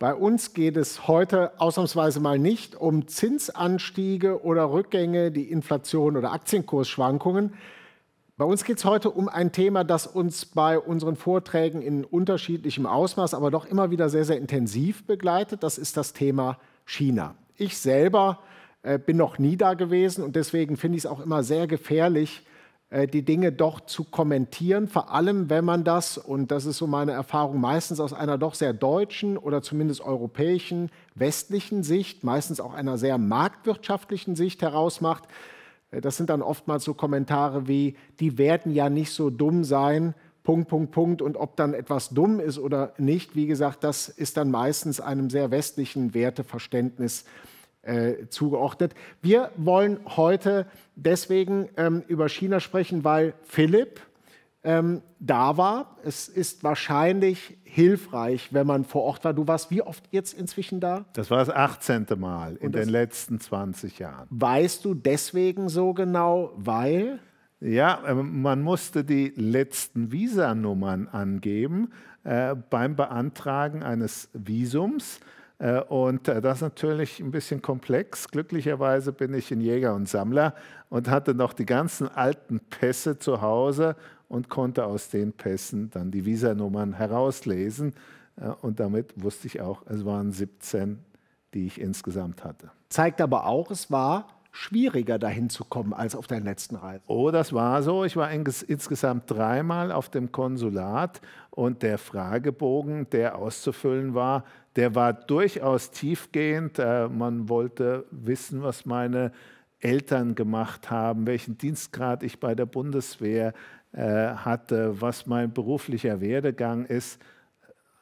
Bei uns geht es heute ausnahmsweise mal nicht um Zinsanstiege oder Rückgänge, die Inflation oder Aktienkursschwankungen. Bei uns geht es heute um ein Thema, das uns bei unseren Vorträgen in unterschiedlichem Ausmaß, aber doch immer wieder sehr, sehr intensiv begleitet. Das ist das Thema China. Ich selber äh, bin noch nie da gewesen und deswegen finde ich es auch immer sehr gefährlich, äh, die Dinge doch zu kommentieren, vor allem wenn man das, und das ist so meine Erfahrung, meistens aus einer doch sehr deutschen oder zumindest europäischen, westlichen Sicht, meistens auch einer sehr marktwirtschaftlichen Sicht herausmacht. Äh, das sind dann oftmals so Kommentare wie, die werden ja nicht so dumm sein, Punkt, Punkt, Punkt und ob dann etwas dumm ist oder nicht, wie gesagt, das ist dann meistens einem sehr westlichen Werteverständnis äh, zugeordnet. Wir wollen heute deswegen ähm, über China sprechen, weil Philipp ähm, da war. Es ist wahrscheinlich hilfreich, wenn man vor Ort war. Du warst wie oft jetzt inzwischen da? Das war das 18. Mal in den letzten 20 Jahren. Weißt du deswegen so genau, weil? Ja, ähm, man musste die letzten Visanummern angeben äh, beim Beantragen eines Visums. Äh, und äh, das ist natürlich ein bisschen komplex. Glücklicherweise bin ich ein Jäger und Sammler und hatte noch die ganzen alten Pässe zu Hause und konnte aus den Pässen dann die Visanummern herauslesen. Äh, und damit wusste ich auch, es waren 17, die ich insgesamt hatte. Zeigt aber auch, es war schwieriger dahin zu kommen als auf der letzten Reise. Oh, das war so. Ich war insgesamt dreimal auf dem Konsulat und der Fragebogen, der auszufüllen war, der war durchaus tiefgehend. Äh, man wollte wissen, was meine Eltern gemacht haben, welchen Dienstgrad ich bei der Bundeswehr äh, hatte, was mein beruflicher Werdegang ist.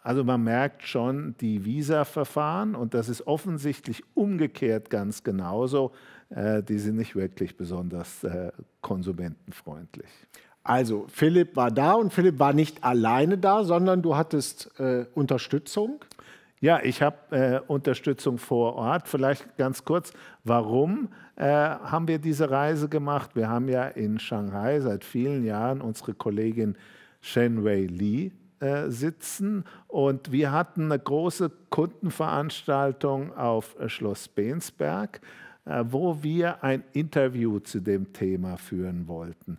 Also man merkt schon die Visa-Verfahren und das ist offensichtlich umgekehrt ganz genauso. Äh, die sind nicht wirklich besonders äh, konsumentenfreundlich. Also Philipp war da und Philipp war nicht alleine da, sondern du hattest äh, Unterstützung. Ja, ich habe äh, Unterstützung vor Ort. Vielleicht ganz kurz, warum äh, haben wir diese Reise gemacht? Wir haben ja in Shanghai seit vielen Jahren unsere Kollegin Shen Wei Li äh, sitzen. Und wir hatten eine große Kundenveranstaltung auf äh, Schloss Bensberg, äh, wo wir ein Interview zu dem Thema führen wollten.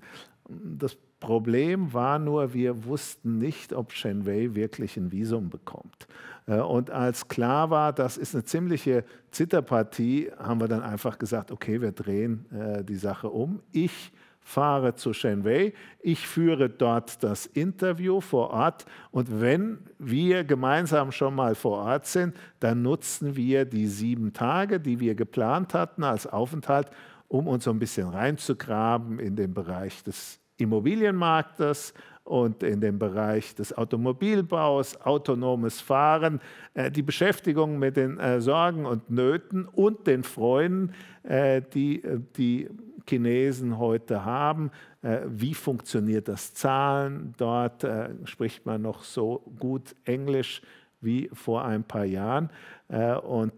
Das Problem war nur, wir wussten nicht, ob Shen Wei wirklich ein Visum bekommt. Und als klar war, das ist eine ziemliche Zitterpartie, haben wir dann einfach gesagt, okay, wir drehen die Sache um. Ich fahre zu Shenwei, ich führe dort das Interview vor Ort und wenn wir gemeinsam schon mal vor Ort sind, dann nutzen wir die sieben Tage, die wir geplant hatten als Aufenthalt, um uns so ein bisschen reinzugraben in den Bereich des Immobilienmarktes und in den Bereich des Automobilbaus, autonomes Fahren, äh, die Beschäftigung mit den äh, Sorgen und Nöten und den Freuden, äh, die die Chinesen heute haben. Äh, wie funktioniert das Zahlen? Dort äh, spricht man noch so gut Englisch wie vor ein paar Jahren. Äh, und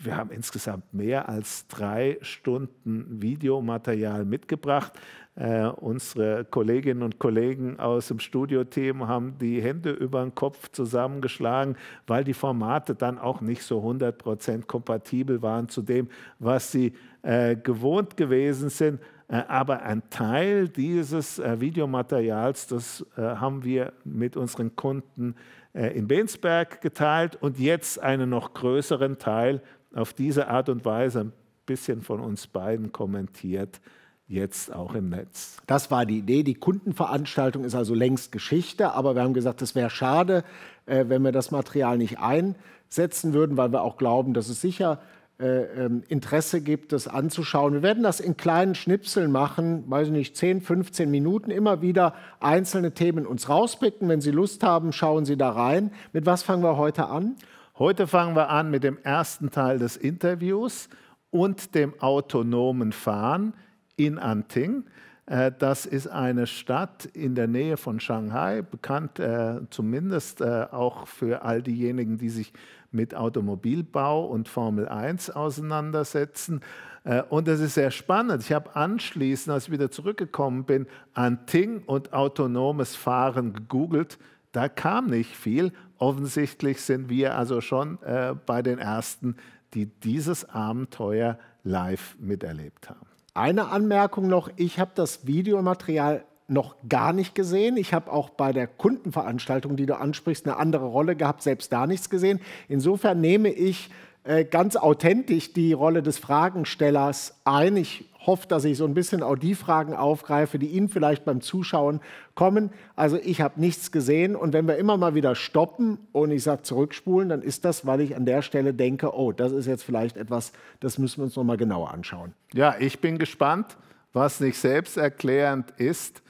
wir haben insgesamt mehr als drei Stunden Videomaterial mitgebracht. Äh, unsere Kolleginnen und Kollegen aus dem Studioteam haben die Hände über den Kopf zusammengeschlagen, weil die Formate dann auch nicht so 100% kompatibel waren zu dem, was sie äh, gewohnt gewesen sind. Äh, aber ein Teil dieses äh, Videomaterials, das haben wir mit unseren Kunden in Bensberg geteilt und jetzt einen noch größeren Teil auf diese Art und Weise ein bisschen von uns beiden kommentiert jetzt auch im Netz. Das war die Idee. Die Kundenveranstaltung ist also längst Geschichte, aber wir haben gesagt, es wäre schade, wenn wir das Material nicht einsetzen würden, weil wir auch glauben, dass es sicher ist äh, ähm, Interesse gibt, das anzuschauen. Wir werden das in kleinen Schnipseln machen, weiß ich nicht, 10, 15 Minuten, immer wieder einzelne Themen uns rauspicken. Wenn Sie Lust haben, schauen Sie da rein. Mit was fangen wir heute an? Heute fangen wir an mit dem ersten Teil des Interviews und dem autonomen Fahren in Anting. Äh, das ist eine Stadt in der Nähe von Shanghai, bekannt äh, zumindest auch für all diejenigen, die sich mit Automobilbau und Formel 1 auseinandersetzen. Äh, und das ist sehr spannend. Ich habe anschließend, als ich wieder zurückgekommen bin, an Ting und autonomes Fahren gegoogelt. Da kam nicht viel. Offensichtlich sind wir also schon äh, bei den Ersten, die dieses Abenteuer live miterlebt haben. Eine Anmerkung noch, ich habe das Videomaterial noch gar nicht gesehen. Ich habe auch bei der Kundenveranstaltung, die du ansprichst, eine andere Rolle gehabt, selbst da nichts gesehen. Insofern nehme ich äh, ganz authentisch die Rolle des Fragenstellers ein. Ich hoffe, dass ich so ein bisschen auch die Fragen aufgreife, die Ihnen vielleicht beim Zuschauen kommen. Also ich habe nichts gesehen und wenn wir immer mal wieder stoppen und ich sage zurückspulen, dann ist das, weil ich an der Stelle denke, oh, das ist jetzt vielleicht etwas, das müssen wir uns noch mal genauer anschauen. Ja, ich bin gespannt, was nicht selbsterklärend ist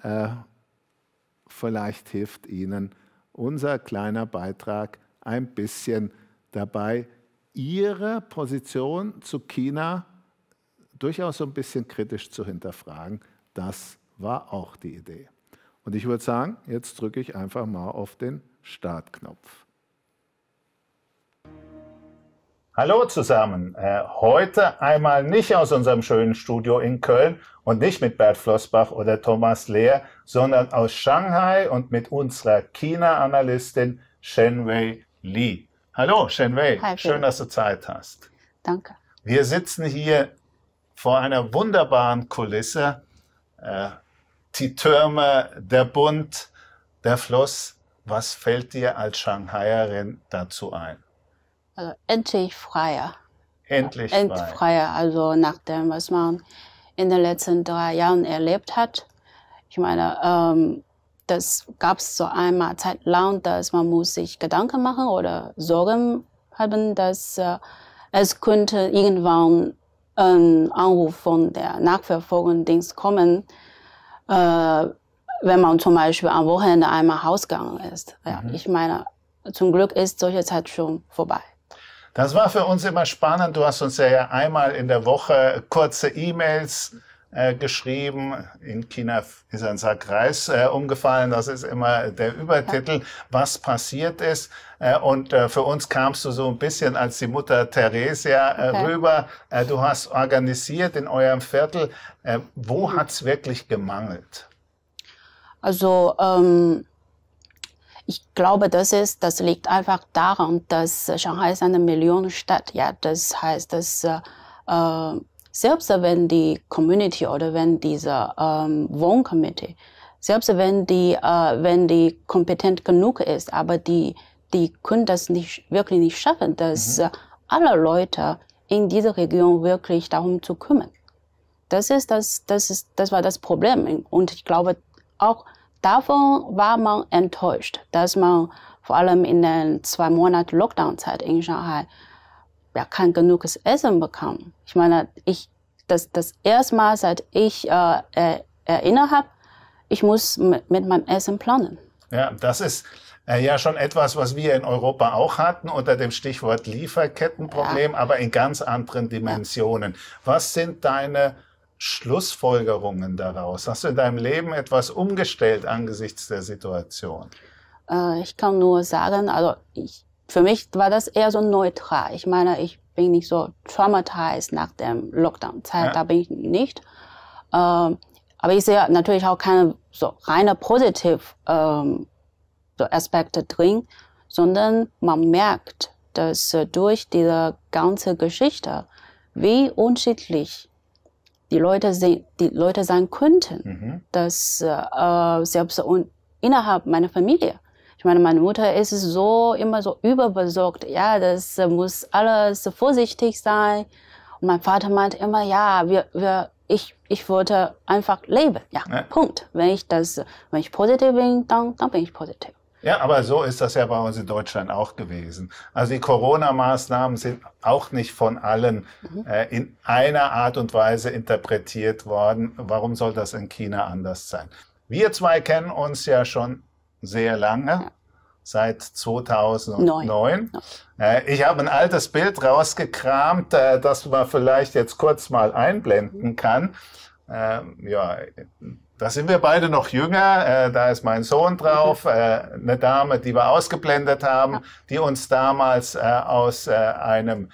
äh, vielleicht hilft Ihnen unser kleiner Beitrag ein bisschen dabei, Ihre Position zu China durchaus so ein bisschen kritisch zu hinterfragen. Das war auch die Idee. Und ich würde sagen, jetzt drücke ich einfach mal auf den Startknopf. Hallo zusammen. Äh, heute einmal nicht aus unserem schönen Studio in Köln und nicht mit Bert Flossbach oder Thomas Lehr, sondern aus Shanghai und mit unserer China-Analystin Shen Wei Li. Hallo Shen Wei, Hi, schön, dass du Zeit hast. Danke. Wir sitzen hier vor einer wunderbaren Kulisse. Äh, die Türme, der Bund, der Fluss. Was fällt dir als Shanghaierin dazu ein? also endlich freier. Endlich, frei. freier. Also nach dem, was man in den letzten drei Jahren erlebt hat. Ich meine, ähm, das gab es so einmal zeitlang, dass man muss sich Gedanken machen oder Sorgen haben, dass äh, es könnte irgendwann ein Anruf von der Nachverfolgungsdienst kommen, äh, wenn man zum Beispiel am Wochenende einmal ausgegangen ist. Ja, mhm. Ich meine, zum Glück ist solche Zeit schon vorbei. Das war für uns immer spannend. Du hast uns ja einmal in der Woche kurze E-Mails äh, geschrieben. In China ist ein Sack Reis äh, umgefallen. Das ist immer der Übertitel, was passiert ist. Äh, und äh, für uns kamst du so ein bisschen als die Mutter Theresia äh, okay. rüber. Äh, du hast organisiert in eurem Viertel. wo mhm. hat es wirklich gemangelt? Also ähm, ich glaube, das ist, das liegt einfach daran, dass äh, Shanghai ist eine Millionenstadt. Ja, das heißt, dass äh, äh selbst wenn die Community oder wenn diese ähm, Wohnkomitee, selbst wenn die, äh, wenn die kompetent genug ist, aber die, die können das nicht, wirklich nicht schaffen, dass mhm. Äh, alle Leute in dieser Region wirklich darum zu kümmern. Das ist das, das ist, das war das Problem. Und ich glaube auch, Davon war man enttäuscht, dass man vor allem in den zwei Monaten Lockdown-Zeit in Shanghai ja, kein genuges Essen bekam. Ich meine, ich, das, das erste Mal, seit ich äh, erinnert habe, ich muss mit, mit meinem Essen planen. Ja, das ist äh, ja schon etwas, was wir in Europa auch hatten unter dem Stichwort Lieferkettenproblem, ja. aber in ganz anderen Dimensionen. Was sind deine Schlussfolgerungen daraus? Hast du in deinem Leben etwas umgestellt angesichts der Situation? Äh, ich kann nur sagen, also ich, für mich war das eher so neutral. Ich meine, ich bin nicht so traumatisiert nach dem Lockdown-Zeit, ja. da bin ich nicht. Äh, aber ich sehe natürlich auch keine so reine positiv ähm, so Aspekte drin, sondern man merkt, dass äh, durch diese ganze Geschichte, wie unterschiedlich die Leute, sehen, die Leute sein könnten, mhm. dass äh, äh selbst und innerhalb meiner Familie. Ich meine, meine Mutter ist so immer so überbesorgt. Ja, das muss alles vorsichtig sein. Und mein Vater meint immer, ja, wir, wir, ich, ich wollte einfach leben. Ja, ja, Punkt. Wenn ich das, wenn ich positiv bin, dann, dann bin ich positiv. Ja, aber so ist das ja bei uns in Deutschland auch gewesen. Also die Corona-Maßnahmen sind auch nicht von allen mhm. äh, in einer Art und Weise interpretiert worden. Warum soll das in China anders sein? Wir zwei kennen uns ja schon sehr lange. Ja. Seit 2009. Neun. Äh, ich habe ein altes Bild rausgekramt, äh, das man vielleicht jetzt kurz mal einblenden mhm. kann. Ähm, ja, da sind wir beide noch jünger. Äh, da ist mein Sohn drauf, mhm. äh, eine Dame, die wir ausgeblendet haben, die uns damals äh, aus äh, einem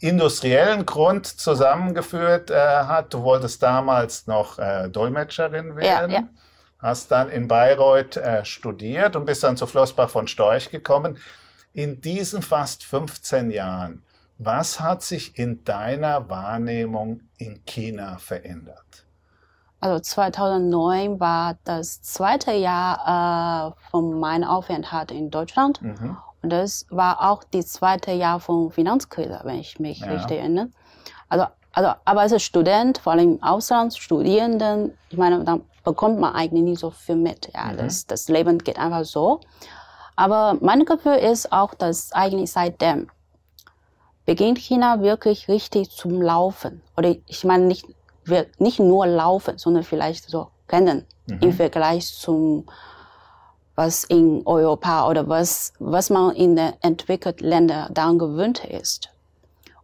industriellen Grund zusammengeführt äh, hat. Du wolltest damals noch äh, Dolmetscherin werden. Ja, ja. Hast dann in Bayreuth studiert und bist dann zu Flossbach von Storch gekommen. In diesen fast 15 Jahren, was hat sich in deiner Wahrnehmung in China verändert? Also 2009 war das zweite Jahr äh, von meinem Aufenthalt in Deutschland. Mhm. Und das war auch das zweite Jahr von Finanzkrise, wenn ich mich ja. richtig erinnere. Also, also, aber als Student, vor allem im Ausland, Studierenden, ich meine, dann bekommt man eigentlich nicht so viel mit. Ja, mhm. das, das Leben geht einfach so. Aber mein Gefühl ist auch, dass eigentlich seitdem beginnt China wirklich richtig zum Laufen. Oder ich meine nicht wir nicht nur laufen, sondern vielleicht so rennen mhm. im Vergleich zum was in Europa oder was, was man in den entwickelten Ländern dann gewöhnt ist.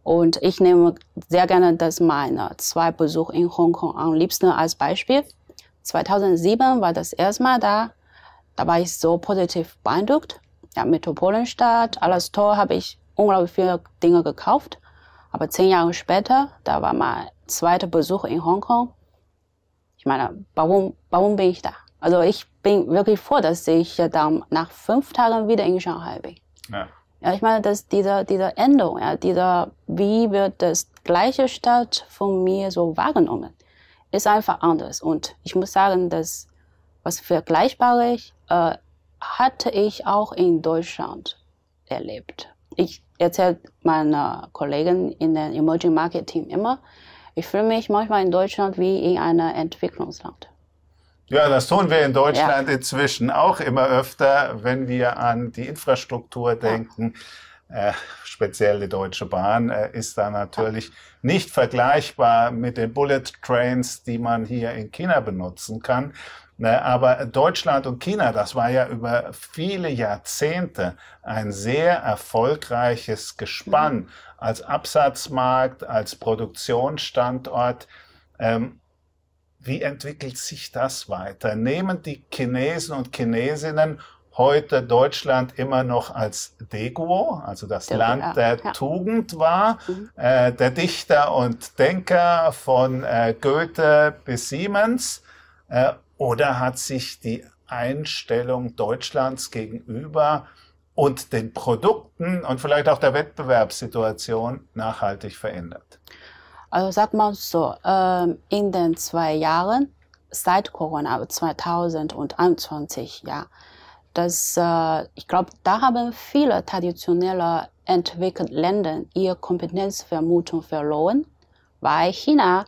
Und ich nehme sehr gerne das meine äh, zwei Besuche in Hongkong am liebsten als Beispiel. 2007 war das erste Mal da. Da war ich so positiv beeindruckt. Ja, Metropolenstadt, alles toll, habe ich unglaublich viele Dinge gekauft. Aber zehn Jahre später, da war mein zweiter Besuch in Hongkong. Ich meine, warum, warum bin ich da? Also ich bin wirklich froh, dass ich dann nach fünf Tagen wieder in Shanghai bin. Ja. Ja, ich meine, dass dieser, dieser Änderung, ja, dieser, wie wird das gleiche Stadt von mir so wahrgenommen, ist einfach anders. Und ich muss sagen, dass was Vergleichbares äh, hatte ich auch in Deutschland erlebt. Ich erzählt meine Kollegen in den Emerging Market Team immer, ich fühle mich manchmal in Deutschland wie in einem Entwicklungsland. Ja, das tun wir in Deutschland ja. inzwischen auch immer öfter, wenn wir an die Infrastruktur denken. Ja. Äh, speziell die Deutsche Bahn äh, ist da natürlich ja. nicht vergleichbar mit den Bullet Trains, die man hier in China benutzen kann. Ne, aber Deutschland und China, das war ja über viele Jahrzehnte ein sehr erfolgreiches Gespann mhm. als Absatzmarkt, als Produktionsstandort. Ähm, wie entwickelt sich das weiter? Nehmen die Chinesen und Chinesinnen heute Deutschland immer noch als Deguo, also das der Land der ja. Tugend war, mhm. äh, der Dichter und Denker von äh, Goethe bis Siemens? Äh, oder hat sich die Einstellung Deutschlands gegenüber und den Produkten und vielleicht auch der Wettbewerbssituation nachhaltig verändert? Also sagt man so, ähm, in den zwei Jahren seit Corona 2021, ja, das, äh, ich glaube, da haben viele traditionelle entwickelte Länder ihre Kompetenzvermutung verloren, weil China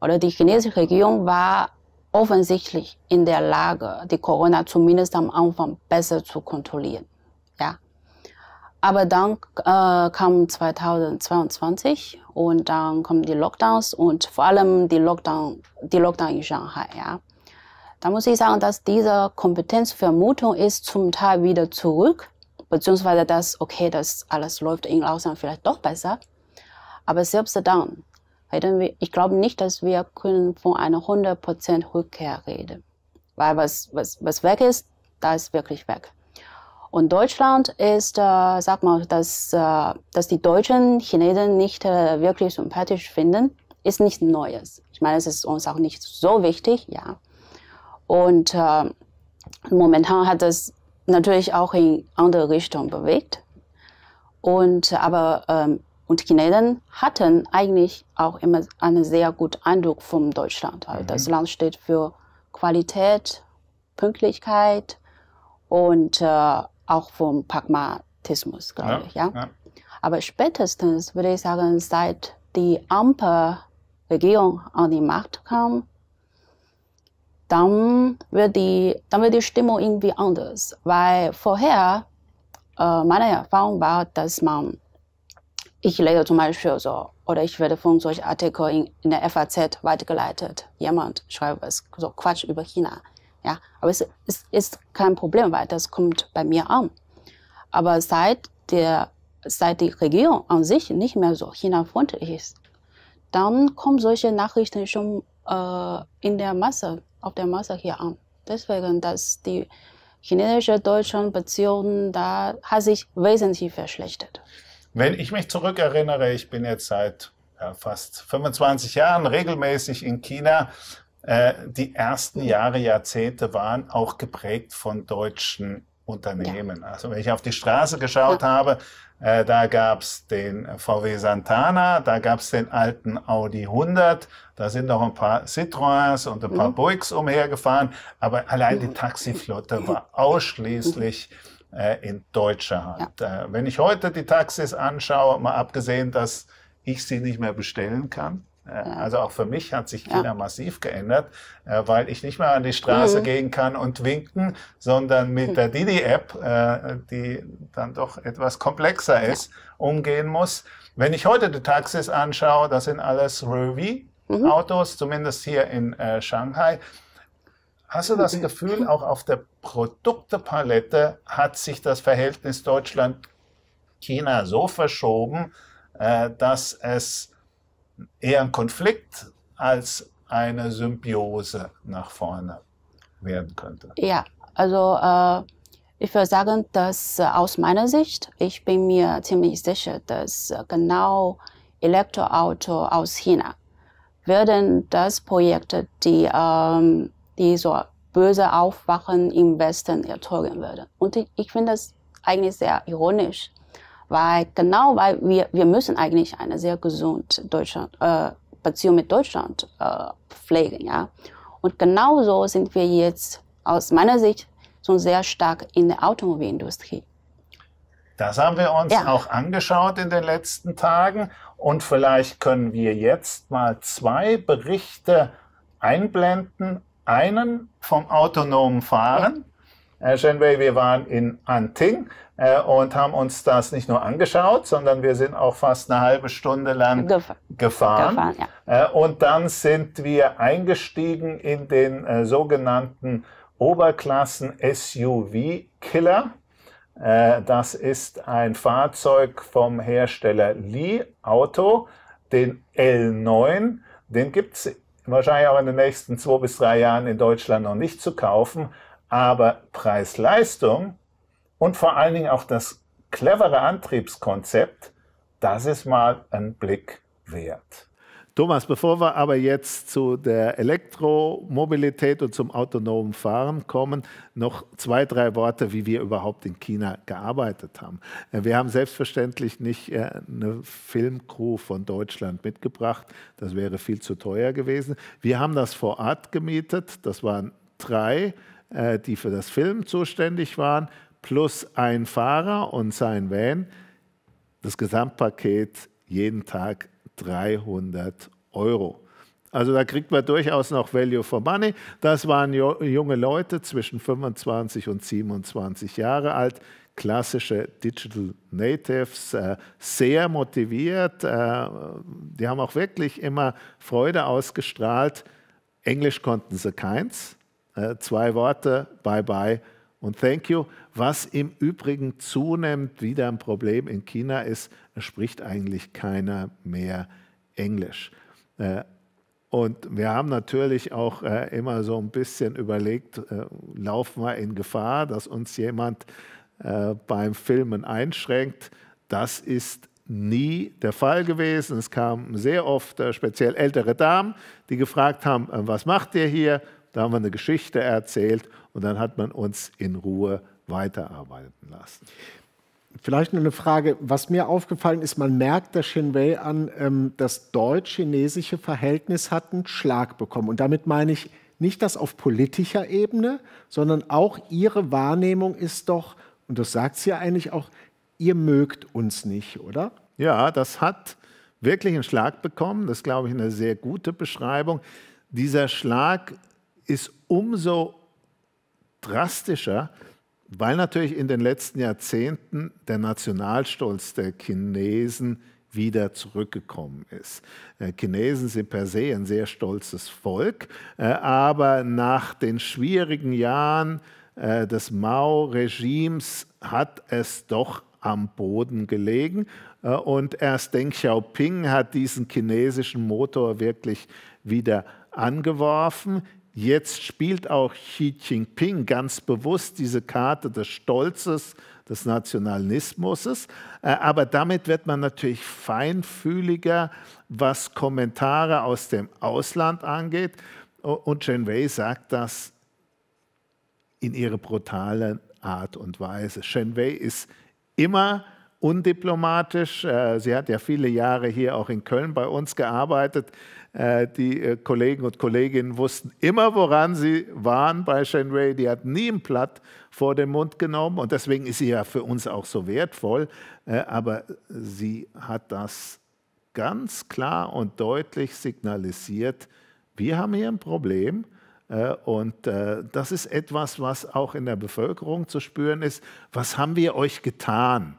oder die chinesische Regierung war offensichtlich in der Lage, die Corona zumindest am Anfang besser zu kontrollieren. Ja. Aber dann äh, kam 2022 und dann kommen die Lockdowns und vor allem die Lockdown, die Lockdown in Shanghai. Ja. Da muss ich sagen, dass diese Kompetenzvermutung ist zum Teil wieder zurück, beziehungsweise dass, okay, das alles läuft in Ausland vielleicht doch besser. Aber selbst dann, reden. Ich glaube nicht, dass wir können von einer 100% Rückkehr reden. Weil was, was, was weg ist, da ist wirklich weg. Und Deutschland ist, äh, sag mal, dass, äh, dass die Deutschen Chinesen nicht äh, wirklich sympathisch finden, ist nichts Neues. Ich meine, es ist uns auch nicht so wichtig, ja. Und äh, momentan hat das natürlich auch in andere Richtungen bewegt. Und aber ähm, und Chinesen hatten eigentlich auch immer einen sehr guten Eindruck von Deutschland. Halt. Mhm. Das Land steht für Qualität, Pünktlichkeit und äh, auch vom Pragmatismus, glaube ja, ich. Ja? ja? Aber spätestens würde ich sagen, seit die Ampel-Regierung an die Macht kam, dann wird die, dann wird die Stimmung irgendwie anders. Weil vorher, äh, meine Erfahrung war, dass man ich lese zum Beispiel so, oder ich werde von solchen Artikeln in, in der FAZ weitergeleitet. Jemand schreibt was, so Quatsch über China. Ja, aber es ist, ist kein Problem, weil das kommt bei mir an. Aber seit der, seit die Regierung an sich nicht mehr so China-freundlich ist, dann kommen solche Nachrichten schon äh, in der Masse, auf der Masse hier an. Deswegen, dass die chinesische deutsche Beziehung da hat sich wesentlich verschlechtert. Wenn ich mich zurückerinnere, ich bin jetzt seit ja, fast 25 Jahren regelmäßig in China. Äh, die ersten Jahre, Jahrzehnte waren auch geprägt von deutschen Unternehmen. Ja. Also wenn ich auf die Straße geschaut ja. habe, äh, da gab's den VW Santana, da gab's den alten Audi 100, da sind noch ein paar Citroëns und ein paar mhm. Buicks umhergefahren, aber allein die mhm. Taxiflotte war ausschließlich mhm äh, in deutscher Hand. Ja. Äh, wenn ich heute die Taxis anschaue, mal abgesehen, dass ich sie nicht mehr bestellen kann, äh, also auch für mich hat sich China ja. massiv geändert, weil ich nicht mehr an die Straße mhm. gehen kann und winken, sondern mit hm. der Didi-App, die dann doch etwas komplexer ist, umgehen muss. Wenn ich heute die Taxis anschaue, das sind alles Rövi. Mhm. Autos, mhm. zumindest hier in Shanghai. Hast du das Gefühl, auch auf der Produktepalette hat sich das Verhältnis Deutschland-China so verschoben, äh, dass es eher ein Konflikt als eine Symbiose nach vorne werden könnte? Ja, also äh, ich würde sagen, dass äh, aus meiner Sicht, ich bin mir ziemlich sicher, dass äh, genau Elektroauto aus China werden das Projekt, die ähm, die so böse Aufwachen im Westen erzeugen würde. Und ich finde das eigentlich sehr ironisch, weil genau weil wir, wir müssen eigentlich eine sehr gesunde Deutschland, äh, Beziehung mit Deutschland äh, pflegen. Ja? Und genauso sind wir jetzt aus meiner Sicht schon sehr stark in der Automobilindustrie. Das haben wir uns ja. auch angeschaut in den letzten Tagen und vielleicht können wir jetzt mal zwei Berichte einblenden einen vom autonomen Fahren. Herr äh, Shenway, wir waren in Anting äh, und haben uns das nicht nur angeschaut, sondern wir sind auch fast eine halbe Stunde lang Gef gefahren. gefahren ja. äh, und dann sind wir eingestiegen in den äh, sogenannten Oberklassen-SUV-Killer. Äh, das ist ein Fahrzeug vom Hersteller Li Auto, den L9. Den gibt es wahrscheinlich auch in den nächsten zwei bis drei Jahren in Deutschland noch nicht zu kaufen. Aber Preis-Leistung und vor allen Dingen auch das clevere Antriebskonzept, das ist mal ein Blick wert. Thomas, bevor wir aber jetzt zu der Elektromobilität und zum autonomen Fahren kommen, noch zwei, drei Worte, wie wir überhaupt in China gearbeitet haben. Äh, wir haben selbstverständlich nicht äh, eine Filmcrew von Deutschland mitgebracht, das wäre viel zu teuer gewesen. Wir haben das vor Ort gemietet, das waren drei, äh, die für das Film zuständig waren, plus ein Fahrer und sein Van. Das Gesamtpaket jeden Tag 300 Euro. Also da kriegt man durchaus noch Value for Money. Das waren junge Leute zwischen 25 und 27 Jahre alt, klassische Digital Natives, äh, sehr motiviert. Äh, die haben auch wirklich immer Freude ausgestrahlt. Englisch konnten sie keins. Äh, zwei Worte, bye bye, und Thank you. Was im Übrigen zunehmend wieder ein Problem in China ist, spricht eigentlich keiner mehr Englisch. Äh, und wir haben natürlich auch äh, immer so ein bisschen überlegt, äh, laufen wir in Gefahr, dass uns jemand beim Filmen einschränkt. Das ist nie der Fall gewesen. Es kamen sehr oft speziell ältere Damen, die gefragt haben, was macht ihr hier? da haben wir eine Geschichte erzählt und dann hat man uns in Ruhe weiterarbeiten lassen. Vielleicht nur eine Frage, was mir aufgefallen ist, man merkt der Wei an, ähm, das deutsch-chinesische Verhältnis hat einen Schlag bekommen. Und damit meine ich nicht das auf politischer Ebene, sondern auch ihre Wahrnehmung ist doch, und das sagt sie ja eigentlich auch, ihr mögt uns nicht, oder? Ja, das hat wirklich einen Schlag bekommen. Das ist, glaube ich, eine sehr gute Beschreibung. Dieser Schlag ist umso drastischer, weil natürlich in den letzten Jahrzehnten der Nationalstolz der Chinesen wieder zurückgekommen ist. Äh, Chinesen sind per se ein sehr stolzes Volk, äh, aber nach den schwierigen Jahren äh, des Mao-Regimes hat es doch am Boden gelegen. Und erst Deng Xiaoping hat diesen chinesischen Motor wirklich wieder angeworfen. Jetzt spielt auch Xi Jinping ganz bewusst diese Karte des Stolzes, des Nationalismus. Äh, aber damit wird man natürlich feinfühliger, was Kommentare aus dem Ausland angeht. Und Chen Wei sagt das in ihrer brutalen Art und Weise. Chen Wei ist immer undiplomatisch. Äh, sie hat ja viele Jahre hier auch in Köln bei uns gearbeitet. Äh, die äh, Kollegen und Kolleginnen wussten immer, woran sie waren bei Shane Ray. Die hat nie ein Blatt vor den Mund genommen und deswegen ist sie ja für uns auch so wertvoll. Äh, aber sie hat das ganz klar und deutlich signalisiert, wir haben hier ein Problem. Und das ist etwas, was auch in der Bevölkerung zu spüren ist. Was haben wir euch getan?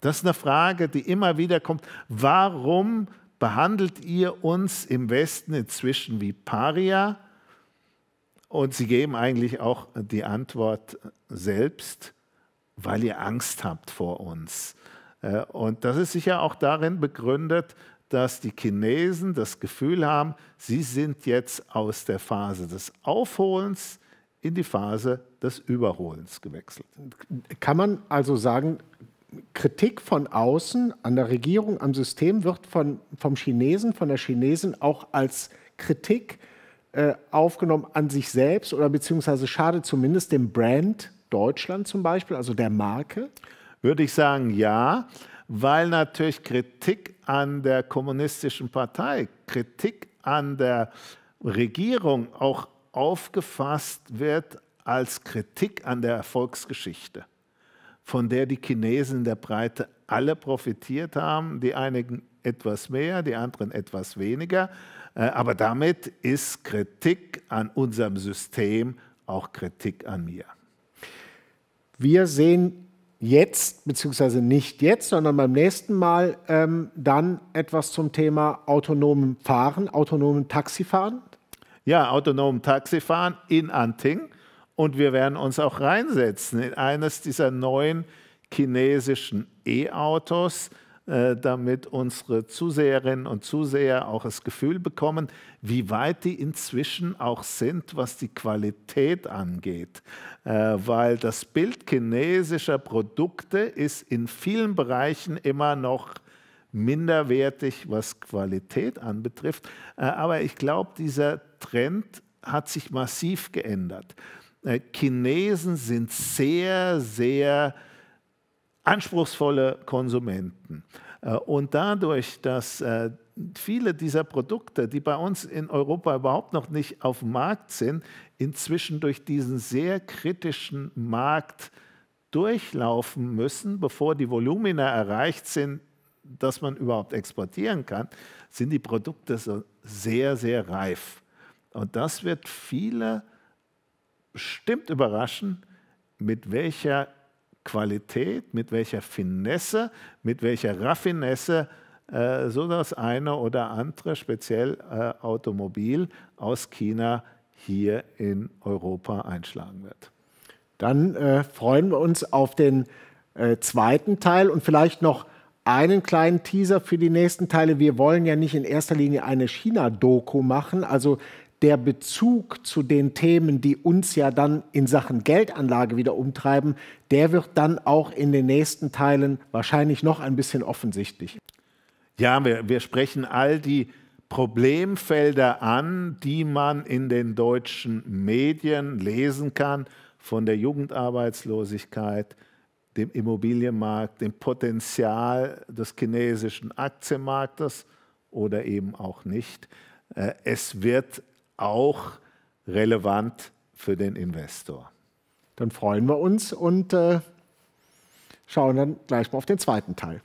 Das ist eine Frage, die immer wieder kommt. Warum behandelt ihr uns im Westen inzwischen wie Paria? Und sie geben eigentlich auch die Antwort selbst, weil ihr Angst habt vor uns. Äh, und das ist sicher auch darin begründet, dass die Chinesen das Gefühl haben, sie sind jetzt aus der Phase des Aufholens in die Phase des Überholens gewechselt. Kann man also sagen, Kritik von außen an der Regierung, am System wird von, vom Chinesen, von der Chinesen auch als Kritik äh, aufgenommen an sich selbst oder beziehungsweise schade zumindest dem Brand Deutschland zum Beispiel, also der Marke? Würde ich sagen, ja, weil natürlich Kritik an der kommunistischen Partei, Kritik an der Regierung auch aufgefasst wird als Kritik an der Erfolgsgeschichte von der die Chinesen in der Breite alle profitiert haben, die einigen etwas mehr, die anderen etwas weniger. Äh, aber damit ist Kritik an unserem System auch Kritik an mir. Wir sehen jetzt, beziehungsweise nicht jetzt, sondern beim nächsten Mal ähm, dann etwas zum Thema autonomen Fahren, autonomen Taxifahren. Ja, autonomen Taxifahren in Anting. Und wir werden uns auch reinsetzen in eines dieser neuen chinesischen E-Autos, äh, damit unsere Zuseherinnen und Zuseher auch das Gefühl bekommen, wie weit die inzwischen auch sind, was die Qualität angeht. Äh, weil das Bild chinesischer Produkte ist in vielen Bereichen immer noch minderwertig, was Qualität anbetrifft. Äh, aber ich glaube, dieser Trend hat sich massiv geändert. Äh, Chinesen sind sehr, sehr anspruchsvolle Konsumenten. Äh, und dadurch, dass äh, viele dieser Produkte, die bei uns in Europa überhaupt noch nicht auf dem Markt sind, inzwischen durch diesen sehr kritischen Markt durchlaufen müssen, bevor die Volumina erreicht sind, dass man überhaupt exportieren kann, sind die Produkte so sehr, sehr reif. Und das wird viele bestimmt überraschen, mit welcher Qualität, mit welcher Finesse, mit welcher Raffinesse äh, so das eine oder andere, speziell äh, Automobil aus China hier in Europa einschlagen wird. Dann äh, freuen wir uns auf den äh, zweiten Teil und vielleicht noch einen kleinen Teaser für die nächsten Teile. Wir wollen ja nicht in erster Linie eine China-Doku machen. Also der Bezug zu den Themen, die uns ja dann in Sachen Geldanlage wieder umtreiben, der wird dann auch in den nächsten Teilen wahrscheinlich noch ein bisschen offensichtlich. Ja, wir, wir sprechen all die Problemfelder an, die man in den deutschen Medien lesen kann, von der Jugendarbeitslosigkeit, dem Immobilienmarkt, dem Potenzial des chinesischen Aktienmarktes oder eben auch nicht. Äh, es wird auch relevant für den Investor. Dann freuen wir uns und äh, schauen dann gleich mal auf den zweiten Teil.